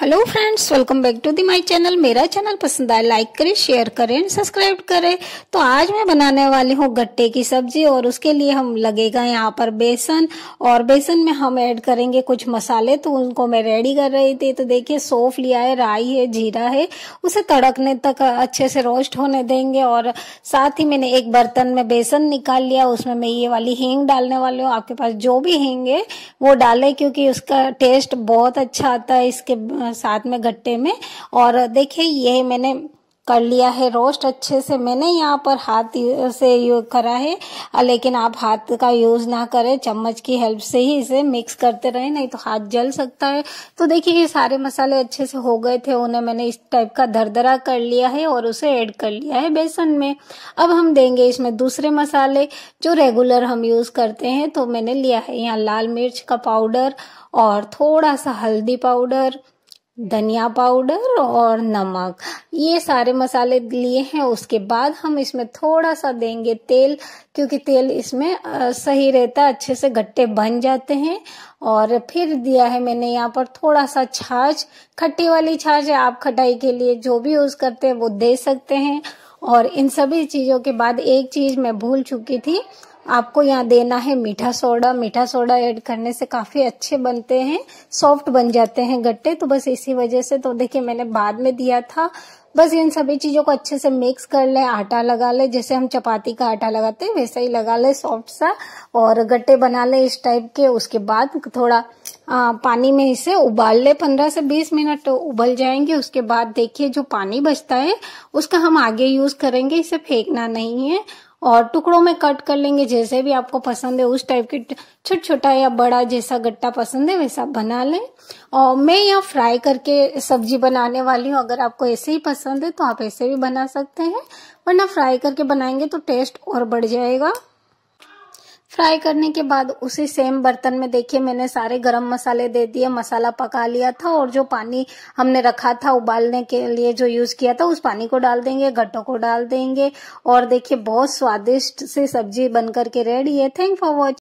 hello friends welcome back to the my channel मेरा channel पसंद आए लाइक करें शेयर करें सब्सक्राइब करें तो आज मैं बनाने वाली हूँ गट्टे की सब्जी और उसके लिए हम लगेगा यहाँ पर बेसन और बेसन में हम ऐड करेंगे कुछ मसाले तो उनको मैं रेडी कर रही थी तो देखिए सौंफ लिया है राई है जीरा है उसे तड़कने तक अच्छे से रोस्ट होने देंगे और साथ ही मैंने एक बर्तन में बेसन निकाल लिया उसमें मैं ये वाली हींग डालने वाली हूँ आपके पास जो भी हींग है वो डालें क्योंकि उसका टेस्ट बहुत अच्छा आता है इसके साथ में गट्टे में और देखिए ये मैंने कर लिया है रोस्ट अच्छे से मैंने यहाँ पर हाथ से यूज करा है लेकिन आप हाथ का यूज ना करें चम्मच की हेल्प से ही इसे मिक्स करते रहे नहीं तो हाथ जल सकता है तो देखिए ये सारे मसाले अच्छे से हो गए थे उन्हें मैंने इस टाइप का धरधरा कर लिया है और उसे ऐड कर लिया है बेसन में अब हम देंगे इसमें दूसरे मसाले जो रेगुलर हम यूज करते हैं तो मैंने लिया है यहाँ लाल मिर्च का पाउडर और थोड़ा सा हल्दी पाउडर धनिया पाउडर और नमक ये सारे मसाले लिए हैं उसके बाद हम इसमें थोड़ा सा देंगे तेल क्योंकि तेल इसमें सही रहता है अच्छे से गट्टे बन जाते हैं और फिर दिया है मैंने यहाँ पर थोड़ा सा छाछ खट्टी वाली छाछ है आप खटाई के लिए जो भी यूज करते हैं वो दे सकते हैं और इन सभी चीज़ों के बाद एक चीज़ मैं भूल चुकी थी आपको यहाँ देना है मीठा सोडा मीठा सोडा ऐड करने से काफ़ी अच्छे बनते हैं सॉफ्ट बन जाते हैं गट्टे तो बस इसी वजह से तो देखिए मैंने बाद में दिया था बस इन सभी चीज़ों को अच्छे से मिक्स कर ले आटा लगा ले जैसे हम चपाती का आटा लगाते हैं वैसा ही लगा ले सॉफ्ट सा और गट्टे बना ले इस टाइप के उसके बाद थोड़ा आ, पानी में इसे उबाल ले पंद्रह से बीस मिनट तो उबल जाएंगे उसके बाद देखिए जो पानी बचता है उसका हम आगे यूज करेंगे इसे फेंकना नहीं है और टुकड़ों में कट कर लेंगे जैसे भी आपको पसंद है उस टाइप के छोटा छोटा या बड़ा जैसा गट्टा पसंद है वैसा बना लें और मैं यहाँ फ्राई करके सब्जी बनाने वाली हूँ अगर आपको ऐसे ही पसंद है तो आप ऐसे भी बना सकते हैं वरना फ्राई करके बनाएंगे तो टेस्ट और बढ़ जाएगा फ्राई करने के बाद उसी सेम बर्तन में देखिए मैंने सारे गरम मसाले दे दिए मसाला पका लिया था और जो पानी हमने रखा था उबालने के लिए जो यूज किया था उस पानी को डाल देंगे घट्टों को डाल देंगे और देखिए बहुत स्वादिष्ट से सब्जी बनकर के रेडी है थैंक फॉर वॉचिंग